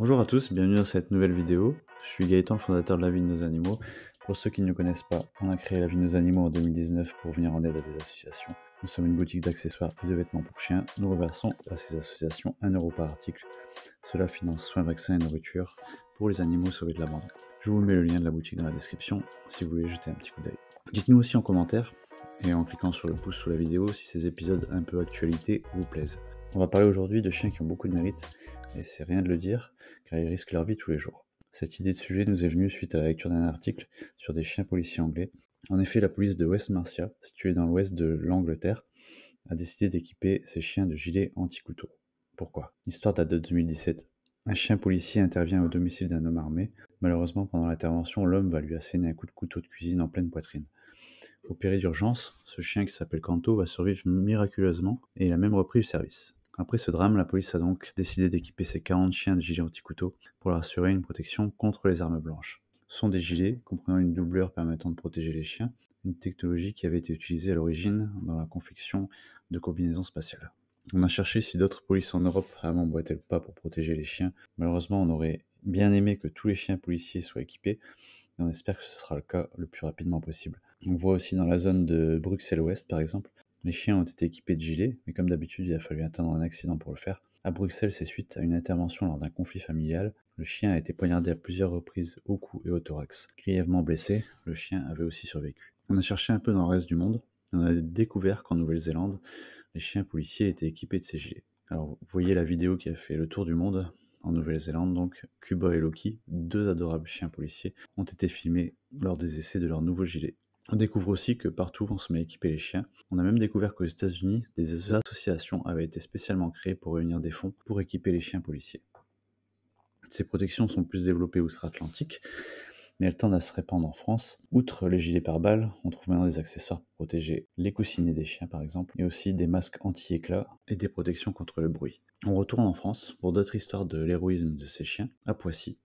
Bonjour à tous, bienvenue dans cette nouvelle vidéo. Je suis Gaëtan, le fondateur de La Vie de nos animaux. Pour ceux qui ne nous connaissent pas, on a créé La Vie de nos animaux en 2019 pour venir en aide à des associations. Nous sommes une boutique d'accessoires et de vêtements pour chiens. Nous reversons à ces associations 1€ euro par article. Cela finance soins, vaccins et nourriture pour les animaux sauvés de la bande. Je vous mets le lien de la boutique dans la description si vous voulez jeter un petit coup d'œil. Dites-nous aussi en commentaire et en cliquant sur le pouce sous la vidéo si ces épisodes un peu actualité vous plaisent. On va parler aujourd'hui de chiens qui ont beaucoup de mérite et c'est rien de le dire, car ils risquent leur vie tous les jours. Cette idée de sujet nous est venue suite à la lecture d'un article sur des chiens policiers anglais. En effet, la police de West Marcia, située dans l'ouest de l'Angleterre, a décidé d'équiper ses chiens de gilets anti-couteaux. Pourquoi L'histoire date de 2017. Un chien policier intervient au domicile d'un homme armé. Malheureusement, pendant l'intervention, l'homme va lui asséner un coup de couteau de cuisine en pleine poitrine. Au péril d'urgence, ce chien qui s'appelle Kanto va survivre miraculeusement et il a même repris le service. Après ce drame, la police a donc décidé d'équiper ses 40 chiens de gilets anti-couteaux pour leur assurer une protection contre les armes blanches. Ce sont des gilets comprenant une doubleur permettant de protéger les chiens, une technologie qui avait été utilisée à l'origine dans la confection de combinaisons spatiales. On a cherché si d'autres polices en Europe avaient emboîté le pas pour protéger les chiens. Malheureusement, on aurait bien aimé que tous les chiens policiers soient équipés, et on espère que ce sera le cas le plus rapidement possible. On voit aussi dans la zone de Bruxelles-Ouest, par exemple, les chiens ont été équipés de gilets, mais comme d'habitude, il a fallu attendre un accident pour le faire. À Bruxelles, c'est suite à une intervention lors d'un conflit familial. Le chien a été poignardé à plusieurs reprises au cou et au thorax. Grièvement blessé, le chien avait aussi survécu. On a cherché un peu dans le reste du monde. On a découvert qu'en Nouvelle-Zélande, les chiens policiers étaient équipés de ces gilets. Alors, vous voyez la vidéo qui a fait le tour du monde en Nouvelle-Zélande, donc Cuba et Loki, deux adorables chiens policiers, ont été filmés lors des essais de leur nouveau gilet. On découvre aussi que partout on se met à équiper les chiens. On a même découvert qu'aux États-Unis, des associations avaient été spécialement créées pour réunir des fonds pour équiper les chiens policiers. Ces protections sont plus développées outre-Atlantique, mais elles tendent à se répandre en France. Outre les gilets pare-balles, on trouve maintenant des accessoires pour protéger les coussinets des chiens par exemple, et aussi des masques anti éclats et des protections contre le bruit. On retourne en France pour d'autres histoires de l'héroïsme de ces chiens, à Poissy,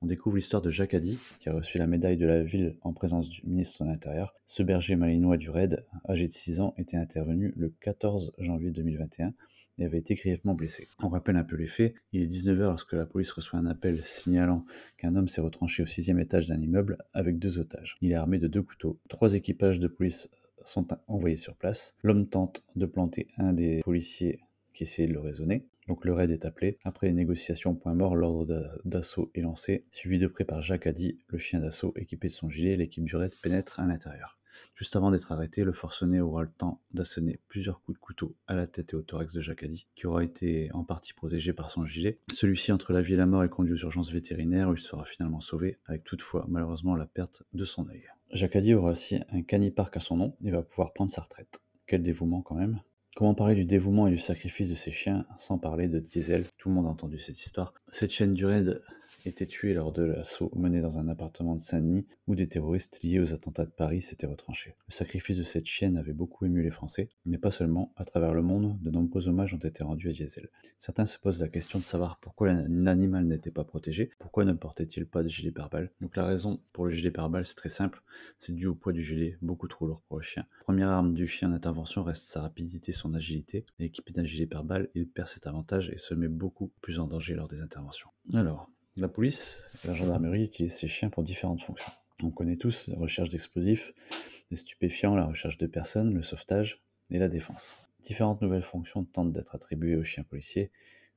on découvre l'histoire de Jacques Addy, qui a reçu la médaille de la ville en présence du ministre de l'Intérieur. Ce berger malinois du raid, âgé de 6 ans, était intervenu le 14 janvier 2021 et avait été grièvement blessé. On rappelle un peu les faits. Il est 19h lorsque la police reçoit un appel signalant qu'un homme s'est retranché au sixième étage d'un immeuble avec deux otages. Il est armé de deux couteaux. Trois équipages de police sont envoyés sur place. L'homme tente de planter un des policiers qui essayait de le raisonner. Donc le raid est appelé. Après les négociations point mort, l'ordre d'assaut est lancé, suivi de près par Jacques Addy, le chien d'assaut équipé de son gilet. L'équipe du raid pénètre à l'intérieur. Juste avant d'être arrêté, le forcené aura le temps d'asséner plusieurs coups de couteau à la tête et au thorax de Jacadi, qui aura été en partie protégé par son gilet. Celui-ci, entre la vie et la mort, est conduit aux urgences vétérinaires où il sera finalement sauvé, avec toutefois malheureusement la perte de son œil. Jacadi aura aussi un caniparc à son nom et va pouvoir prendre sa retraite. Quel dévouement quand même Comment parler du dévouement et du sacrifice de ces chiens sans parler de Diesel Tout le monde a entendu cette histoire. Cette chaîne du raid était tué lors de l'assaut mené dans un appartement de Saint-Denis où des terroristes liés aux attentats de Paris s'étaient retranchés. Le sacrifice de cette chienne avait beaucoup ému les Français, mais pas seulement. À travers le monde, de nombreux hommages ont été rendus à Diesel. Certains se posent la question de savoir pourquoi l'animal n'était pas protégé, pourquoi ne portait-il pas de gilet pare-balles. Donc la raison pour le gilet pare-balles, c'est très simple, c'est dû au poids du gilet, beaucoup trop lourd pour le chien. Première arme du chien d'intervention reste sa rapidité, son agilité. Équipé d'un gilet pare-balles, il perd cet avantage et se met beaucoup plus en danger lors des interventions. Alors, la police, la gendarmerie utilisent ces chiens pour différentes fonctions. On connaît tous la recherche d'explosifs, les stupéfiants, la recherche de personnes, le sauvetage et la défense. Différentes nouvelles fonctions tentent d'être attribuées aux chiens policiers,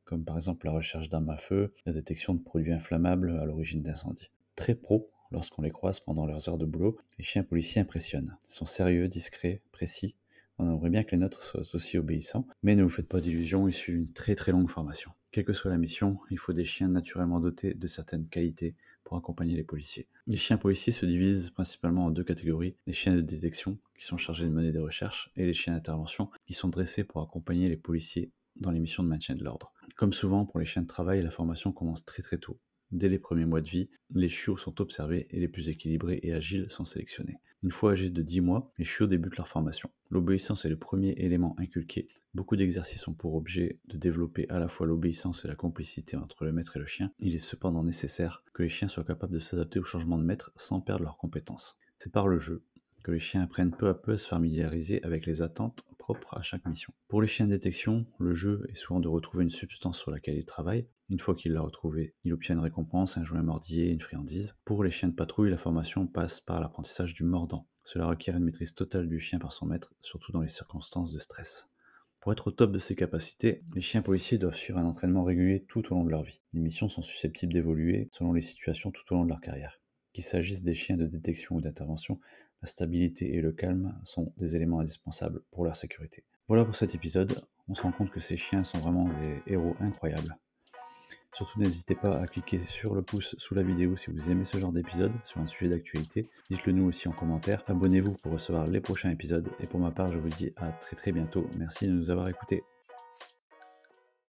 comme par exemple la recherche d'armes à feu, la détection de produits inflammables à l'origine d'incendies. Très pro, lorsqu'on les croise pendant leurs heures de boulot, les chiens policiers impressionnent. Ils sont sérieux, discrets, précis. On aimerait bien que les nôtres soient aussi obéissants, mais ne vous faites pas d'illusions, ils suivent une très très longue formation. Quelle que soit la mission, il faut des chiens naturellement dotés de certaines qualités pour accompagner les policiers. Les chiens policiers se divisent principalement en deux catégories, les chiens de détection, qui sont chargés de mener des recherches, et les chiens d'intervention, qui sont dressés pour accompagner les policiers dans les missions de maintien de l'ordre. Comme souvent pour les chiens de travail, la formation commence très très tôt, Dès les premiers mois de vie, les chiots sont observés et les plus équilibrés et agiles sont sélectionnés. Une fois âgés de 10 mois, les chiots débutent leur formation. L'obéissance est le premier élément inculqué. Beaucoup d'exercices ont pour objet de développer à la fois l'obéissance et la complicité entre le maître et le chien. Il est cependant nécessaire que les chiens soient capables de s'adapter au changement de maître sans perdre leurs compétences. C'est par le jeu que les chiens apprennent peu à peu à se familiariser avec les attentes, à chaque mission. Pour les chiens de détection, le jeu est souvent de retrouver une substance sur laquelle il travaille. Une fois qu'il l'a retrouvée, il obtient une récompense, un joint mordillé une friandise. Pour les chiens de patrouille, la formation passe par l'apprentissage du mordant. Cela requiert une maîtrise totale du chien par son maître, surtout dans les circonstances de stress. Pour être au top de ses capacités, les chiens policiers doivent suivre un entraînement régulier tout au long de leur vie. Les missions sont susceptibles d'évoluer selon les situations tout au long de leur carrière. Qu'il s'agisse des chiens de détection ou d'intervention, la stabilité et le calme sont des éléments indispensables pour leur sécurité. Voilà pour cet épisode, on se rend compte que ces chiens sont vraiment des héros incroyables. Surtout n'hésitez pas à cliquer sur le pouce sous la vidéo si vous aimez ce genre d'épisode sur un sujet d'actualité. Dites-le nous aussi en commentaire. Abonnez-vous pour recevoir les prochains épisodes. Et pour ma part, je vous dis à très très bientôt. Merci de nous avoir écoutés.